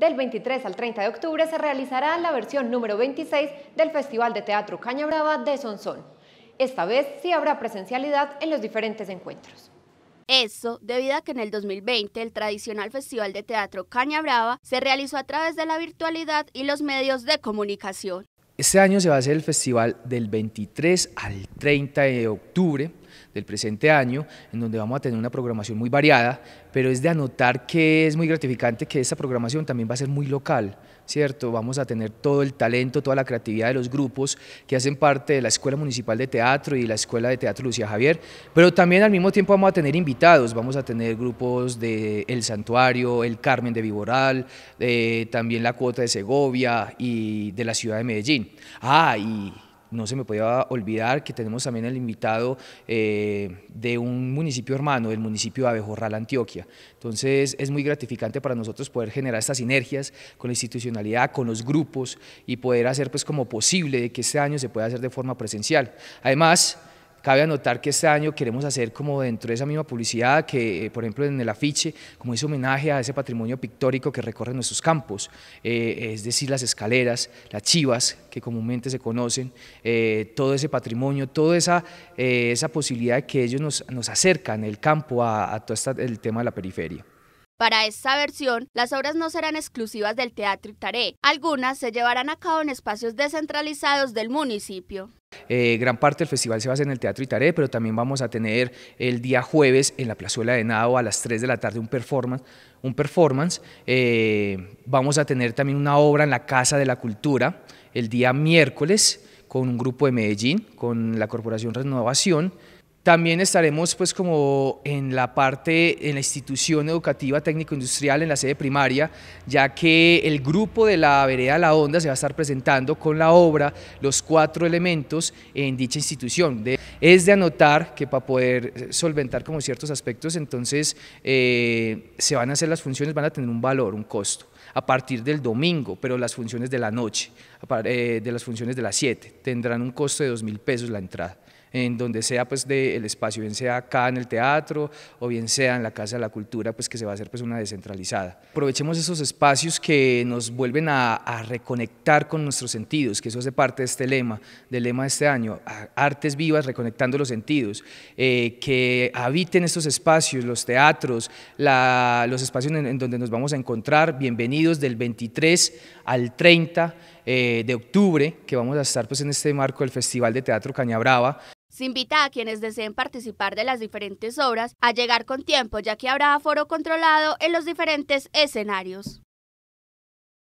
Del 23 al 30 de octubre se realizará la versión número 26 del Festival de Teatro Caña Brava de Sonson. Esta vez sí habrá presencialidad en los diferentes encuentros. Eso debido a que en el 2020 el tradicional Festival de Teatro Caña Brava se realizó a través de la virtualidad y los medios de comunicación. Este año se va a hacer el festival del 23 al 30 de octubre del presente año, en donde vamos a tener una programación muy variada, pero es de anotar que es muy gratificante que esta programación también va a ser muy local, ¿cierto? Vamos a tener todo el talento, toda la creatividad de los grupos que hacen parte de la Escuela Municipal de Teatro y la Escuela de Teatro Lucía Javier, pero también al mismo tiempo vamos a tener invitados, vamos a tener grupos de El Santuario, El Carmen de Viboral, eh, también la cuota de Segovia y de la ciudad de Medellín. Ah, y no se me podía olvidar que tenemos también el invitado eh, de un municipio hermano, el municipio de Abejorral, Antioquia. Entonces es muy gratificante para nosotros poder generar estas sinergias con la institucionalidad, con los grupos y poder hacer pues como posible que este año se pueda hacer de forma presencial. Además, Cabe anotar que este año queremos hacer como dentro de esa misma publicidad que, eh, por ejemplo, en el afiche, como ese homenaje a ese patrimonio pictórico que recorre nuestros campos, eh, es decir, las escaleras, las chivas que comúnmente se conocen, eh, todo ese patrimonio, toda esa, esa posibilidad que ellos nos, acercan el campo a, todo el tema de la periferia. Para esta versión, las obras no serán exclusivas del Teatro Itaré. Algunas se llevarán a cabo en espacios descentralizados del municipio. Eh, gran parte del festival se basa en el Teatro Itaré, pero también vamos a tener el día jueves en la Plazuela de Nado a las 3 de la tarde un performance. Un performance. Eh, vamos a tener también una obra en la Casa de la Cultura el día miércoles con un grupo de Medellín, con la Corporación Renovación. También estaremos pues como en la parte, en la institución educativa técnico-industrial, en la sede primaria, ya que el grupo de la vereda La Onda se va a estar presentando con la obra Los Cuatro Elementos en dicha institución. es de anotar que para poder solventar como ciertos aspectos, entonces eh, se van a hacer las funciones, van a tener un valor, un costo a partir del domingo, pero las funciones de la noche, eh, de las funciones de las 7, tendrán un costo de 2 mil pesos la entrada en donde sea pues del espacio, bien sea acá en el teatro o bien sea en la Casa de la Cultura, pues que se va a hacer pues una descentralizada. Aprovechemos esos espacios que nos vuelven a, reconectar con nuestros sentidos, que eso hace parte de este lema, del lema de este año, Artes Vivas Reconectando los Sentidos, eh, que habiten estos espacios, los teatros, la, los espacios en, en, donde nos vamos a encontrar, bienvenidos del 23 al 30 eh, de octubre, que vamos a estar pues, en este marco del Festival de Teatro Brava. Se invita a quienes deseen participar de las diferentes obras a llegar con tiempo, ya que habrá aforo controlado en los diferentes escenarios.